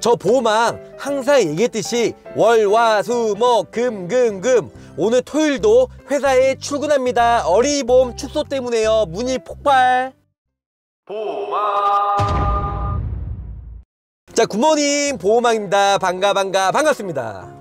저 보호망 항상 얘기했듯이 월, 화, 수, 목, 금, 금, 금 오늘 토요일도 회사에 출근합니다 어린이 보험 축소 때문에요 문이 폭발 보호망 자 굿모닝 보호망입니다 반가 반가 반갑습니다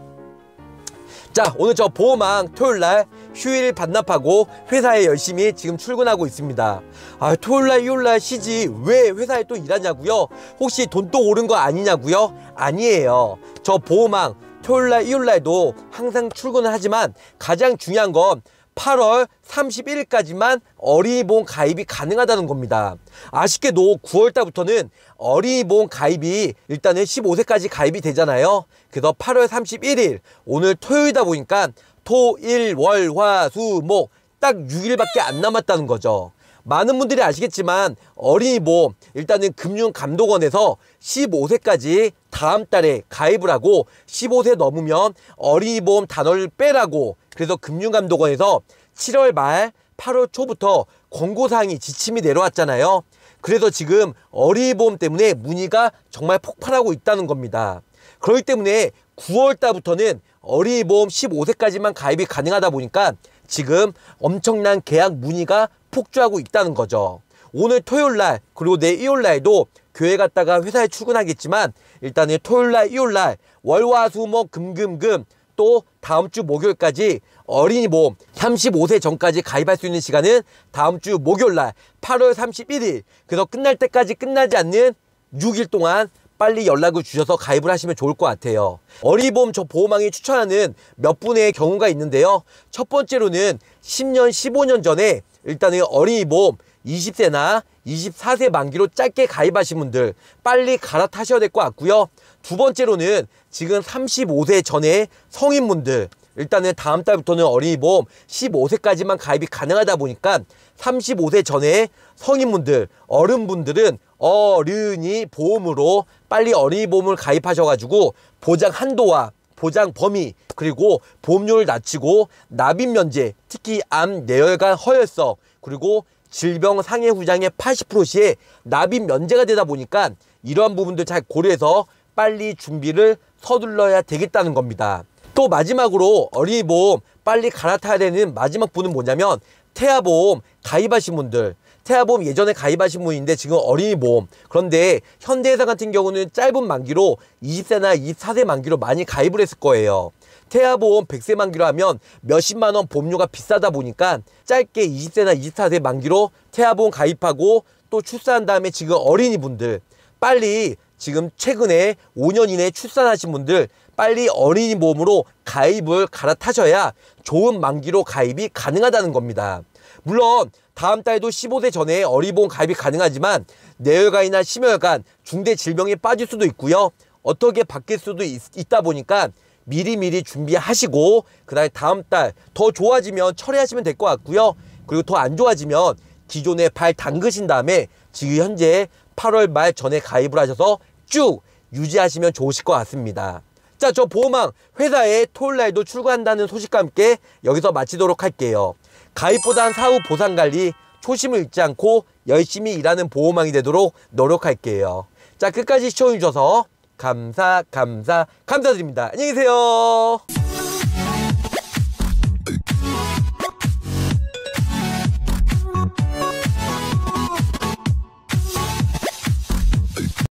자 오늘 저 보호망 토요일날 휴일 반납하고 회사에 열심히 지금 출근하고 있습니다 아 토요일날 일요일날 쉬지 왜 회사에 또 일하냐고요 혹시 돈 또 오른 거 아니냐고요 아니에요 저 보호망 토요일날 일요일날도 항상 출근을 하지만 가장 중요한 건 8월 3 1일까지만 어린이보험 가입이 가능하다는 겁니다. 아쉽게도 9월달부터는 어린이보험 가입이 일단은 15세까지 가입이 되잖아요. 그래서 8월 31일 오늘 토요일이다 보니까 토, 일, 월, 화, 수, 목 딱 6일밖에 안 남았다는 거죠. 많은 분들이 아시겠지만 어린이보험 일단은 금융감독원에서 15세까지 다음 달에 가입을 하고 15세 넘으면 어린이보험 단어를 빼라고 그래서 금융감독원에서 7월 말 8월 초부터 권고사항이 지침이 내려왔잖아요. 그래서 지금 어린이보험 때문에 문의가 정말 폭발하고 있다는 겁니다. 그렇기 때문에 9월달부터는 어린이보험 15세까지만 가입이 가능하다 보니까 지금 엄청난 계약 문의가 폭주하고 있다는 거죠. 오늘 토요일날 그리고 내일 일요일날에도 교회 갔다가 회사에 출근하겠지만 일단은 토요일날 일요일날 월화수목 금금금 또 다음 주 목요일까지 어린이 보험 35세 전까지 가입할 수 있는 시간은 다음 주 목요일날 8월 31일 그래서 끝날 때까지 끝나지 않는 6일 동안 빨리 연락을 주셔서 가입을 하시면 좋을 것 같아요 어린이보험저 보험왕이 추천하는 몇 분의 경우가 있는데요 첫 번째로는 10년 15년 전에 일단은 어린이 보험 20세나 24세 만기로 짧게 가입하신 분들 빨리 갈아타셔야 될 것 같고요. 두 번째로는 지금 35세 전에 성인분들 일단은 다음 달부터는 어린이보험 15세까지만 가입이 가능하다 보니까 35세 전에 성인분들, 어른분들은 어른이 보험으로 빨리 어린이보험을 가입하셔가지고 보장 한도와 보장 범위 그리고 보험료를 낮추고 납입 면제 특히 암내열관 허혈성 그리고 질병 상해 후장의 80%씩 납입 면제가 되다 보니까 이러한 부분들 잘 고려해서 빨리 준비를 서둘러야 되겠다는 겁니다. 또 마지막으로 어린이 보험 빨리 갈아타야 되는 마지막 분은 뭐냐면 태아보험 가입하신 분들 태아보험 예전에 가입하신 분인데 지금 어린이 보험 그런데 현대해사 같은 경우는 짧은 만기로 20세나 24세 만기로 많이 가입을 했을 거예요. 태아보험 100세 만기로 하면 몇십만 원 보험료가 비싸다 보니까 짧게 20세나 24세 만기로 태아보험 가입하고 또 출산한 다음에 지금 어린이분들 빨리 지금 최근에 5년 이내에 출산하신 분들 빨리 어린이 보험으로 가입을 갈아타셔야 좋은 만기로 가입이 가능하다는 겁니다. 물론 다음 달도 15세 전에 어리보험 가입이 가능하지만 내혈관이나 심혈관, 중대 질병에 빠질 수도 있고요. 어떻게 바뀔 수도 있, 있다 보니까 미리미리 준비하시고 그다음에 다음 달 더 좋아지면 철회하시면 될 것 같고요. 그리고 더 안 좋아지면 기존에 발 담그신 다음에 지금 현재 8월 말 전에 가입을 하셔서 쭉 유지하시면 좋으실 것 같습니다. 자, 저 보호망 회사에 토요일날도 출고한다는 소식과 함께 여기서 마치도록 할게요. 가입보단 사후 보상관리, 초심을 잃지 않고 열심히 일하는 보호망이 되도록 노력할게요. 자, 끝까지 시청해주셔서 감사, 감사, 감사드립니다. 안녕히 계세요.